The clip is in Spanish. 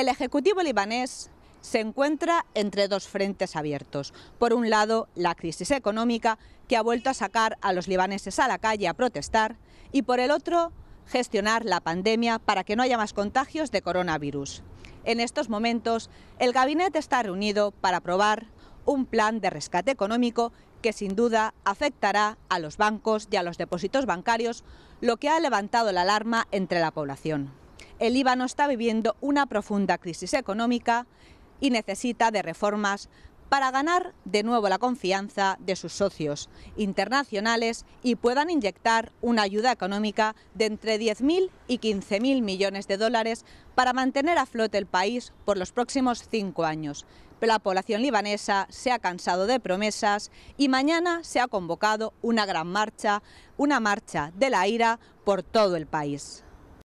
El Ejecutivo libanés se encuentra entre dos frentes abiertos. Por un lado, la crisis económica, que ha vuelto a sacar a los libaneses a la calle a protestar, y por el otro, gestionar la pandemia para que no haya más contagios de coronavirus. En estos momentos, el gabinete está reunido para aprobar un plan de rescate económico que sin duda afectará a los bancos y a los depósitos bancarios, lo que ha levantado la alarma entre la población el Líbano está viviendo una profunda crisis económica y necesita de reformas para ganar de nuevo la confianza de sus socios internacionales y puedan inyectar una ayuda económica de entre 10.000 y 15.000 millones de dólares para mantener a flote el país por los próximos cinco años. Pero la población libanesa se ha cansado de promesas y mañana se ha convocado una gran marcha, una marcha de la ira por todo el país.